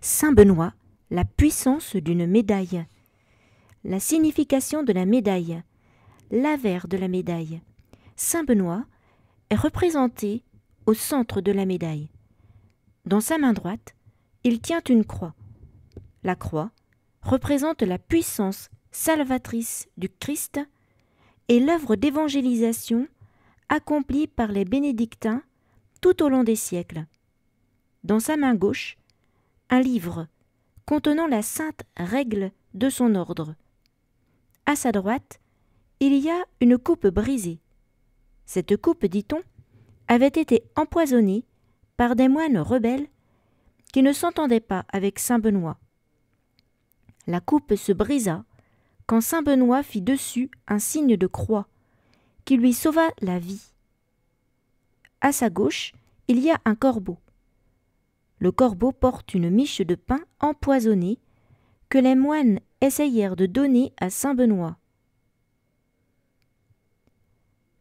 Saint Benoît, la puissance d'une médaille. La signification de la médaille. L'avers de la médaille. Saint Benoît est représenté au centre de la médaille. Dans sa main droite, il tient une croix. La croix représente la puissance salvatrice du Christ et l'œuvre d'évangélisation accomplie par les bénédictins tout au long des siècles. Dans sa main gauche, un livre contenant la sainte règle de son ordre. À sa droite, il y a une coupe brisée. Cette coupe, dit-on, avait été empoisonnée par des moines rebelles qui ne s'entendaient pas avec Saint Benoît. La coupe se brisa quand Saint Benoît fit dessus un signe de croix qui lui sauva la vie. À sa gauche, il y a un corbeau le corbeau porte une miche de pain empoisonnée que les moines essayèrent de donner à saint Benoît.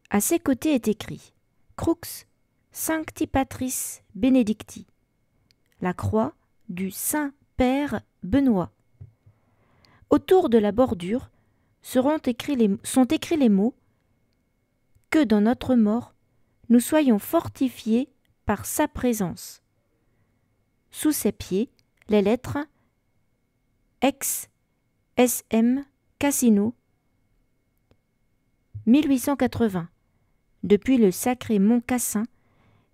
À ses côtés est écrit Crux Sancti Patris Benedicti, la croix du Saint Père Benoît. Autour de la bordure sont écrits les mots Que dans notre mort, nous soyons fortifiés par sa présence sous ses pieds les lettres Ex SM Casino 1880 depuis le sacré Mont Cassin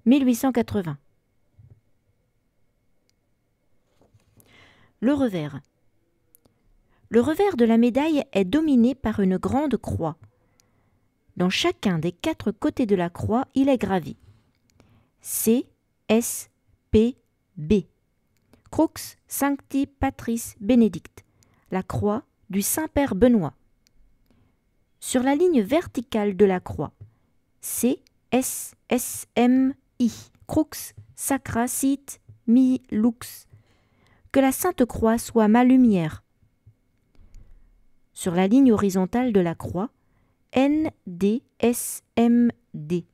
1880 Le revers Le revers de la médaille est dominé par une grande croix. Dans chacun des quatre côtés de la croix, il est gravi. C S P B. Crux Sancti Patris Benedict, la croix du Saint-Père Benoît. Sur la ligne verticale de la croix, C. S. S. M. I. Crux Sacra Sit Mi Lux. Que la Sainte Croix soit ma lumière. Sur la ligne horizontale de la croix, N. D. S. M. D.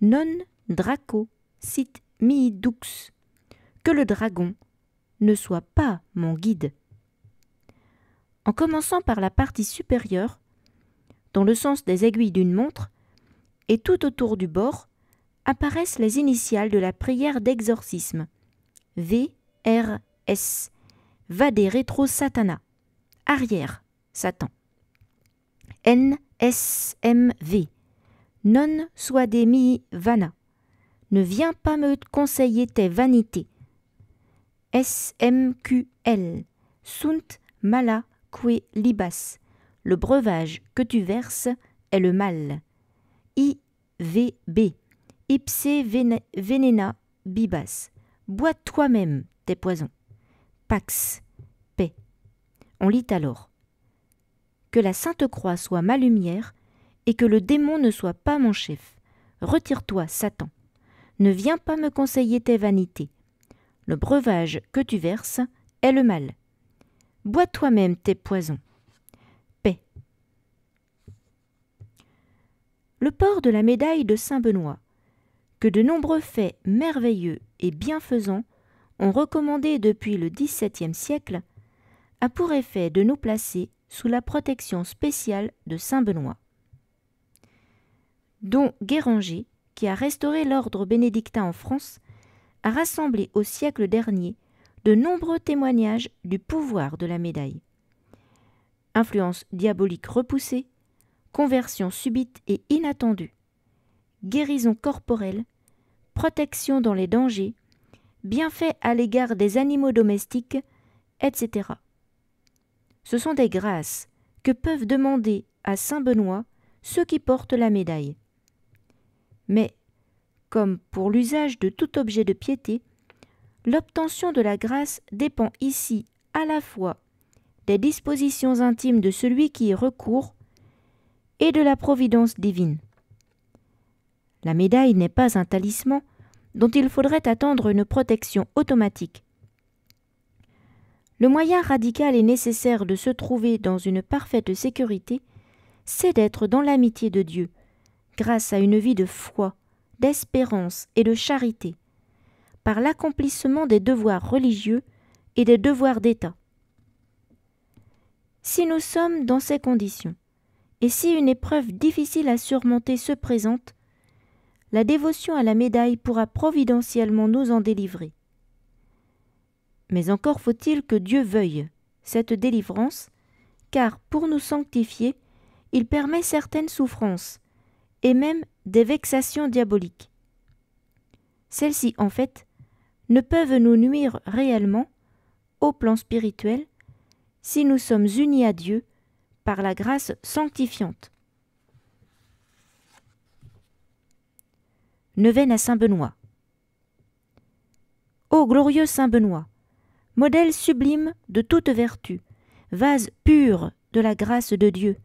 Non Draco Sit Mi Dux que le dragon ne soit pas mon guide. En commençant par la partie supérieure, dans le sens des aiguilles d'une montre, et tout autour du bord, apparaissent les initiales de la prière d'exorcisme. V. R. VRS. Vade retro satana. Arrière Satan. N. S. M. V. Non mi vana. Ne viens pas me conseiller tes vanités. SMQL, sunt mala que libas. Le breuvage que tu verses est le mal. IVB, ipse venena bibas. Bois toi-même tes poisons. Pax, paix. On lit alors Que la Sainte Croix soit ma lumière et que le démon ne soit pas mon chef. Retire-toi, Satan. Ne viens pas me conseiller tes vanités. Le breuvage que tu verses est le mal. Bois toi-même tes poisons. Paix. Le port de la médaille de Saint-Benoît, que de nombreux faits merveilleux et bienfaisants ont recommandé depuis le XVIIe siècle, a pour effet de nous placer sous la protection spéciale de Saint-Benoît. Dont Guéranger, qui a restauré l'ordre bénédictin en France, a rassemblé au siècle dernier de nombreux témoignages du pouvoir de la médaille. Influence diabolique repoussée, conversion subite et inattendue, guérison corporelle, protection dans les dangers, bienfaits à l'égard des animaux domestiques, etc. Ce sont des grâces que peuvent demander à Saint Benoît ceux qui portent la médaille. Mais comme pour l'usage de tout objet de piété, l'obtention de la grâce dépend ici à la fois des dispositions intimes de celui qui y recourt et de la providence divine. La médaille n'est pas un talisman dont il faudrait attendre une protection automatique. Le moyen radical et nécessaire de se trouver dans une parfaite sécurité, c'est d'être dans l'amitié de Dieu, grâce à une vie de foi, d'espérance et de charité, par l'accomplissement des devoirs religieux et des devoirs d'État. Si nous sommes dans ces conditions, et si une épreuve difficile à surmonter se présente, la dévotion à la médaille pourra providentiellement nous en délivrer. Mais encore faut-il que Dieu veuille cette délivrance, car pour nous sanctifier, il permet certaines souffrances, et même des vexations diaboliques. Celles-ci, en fait, ne peuvent nous nuire réellement, au plan spirituel, si nous sommes unis à Dieu par la grâce sanctifiante. Neuvaine à Saint Benoît. Ô glorieux Saint Benoît, modèle sublime de toute vertu, vase pur de la grâce de Dieu,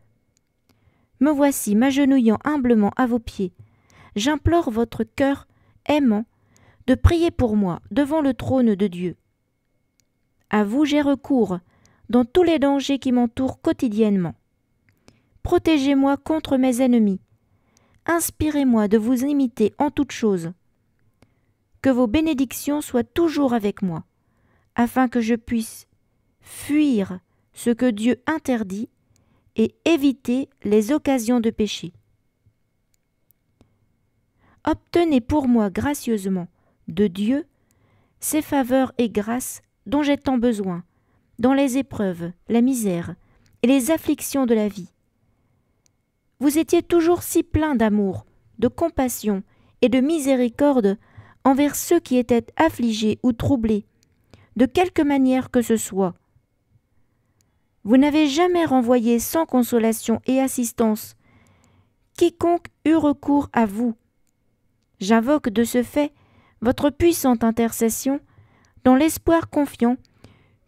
me voici m'agenouillant humblement à vos pieds. J'implore votre cœur aimant de prier pour moi devant le trône de Dieu. À vous j'ai recours dans tous les dangers qui m'entourent quotidiennement. Protégez-moi contre mes ennemis. Inspirez-moi de vous imiter en toutes choses. Que vos bénédictions soient toujours avec moi, afin que je puisse fuir ce que Dieu interdit et éviter les occasions de péché. Obtenez pour moi gracieusement de Dieu ces faveurs et grâces dont j'ai tant besoin, dans les épreuves, la misère et les afflictions de la vie. Vous étiez toujours si plein d'amour, de compassion et de miséricorde envers ceux qui étaient affligés ou troublés, de quelque manière que ce soit, vous n'avez jamais renvoyé sans consolation et assistance quiconque eut recours à vous. J'invoque de ce fait votre puissante intercession dans l'espoir confiant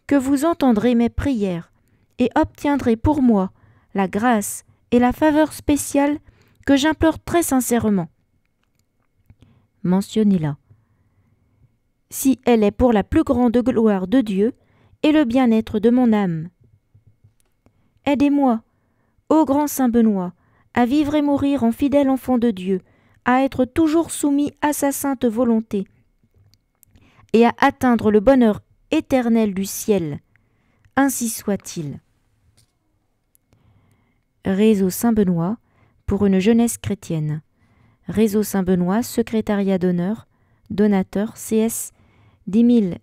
que vous entendrez mes prières et obtiendrez pour moi la grâce et la faveur spéciale que j'implore très sincèrement. Mentionnez-la. Si elle est pour la plus grande gloire de Dieu et le bien-être de mon âme. Aidez-moi, ô grand Saint Benoît, à vivre et mourir en fidèle enfant de Dieu, à être toujours soumis à sa sainte volonté, et à atteindre le bonheur éternel du ciel. Ainsi soit-il. Réseau Saint-Benoît pour une jeunesse chrétienne. Réseau Saint-Benoît, secrétariat d'honneur, donateur CS 1007-51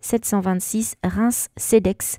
51726 Reims CEDEX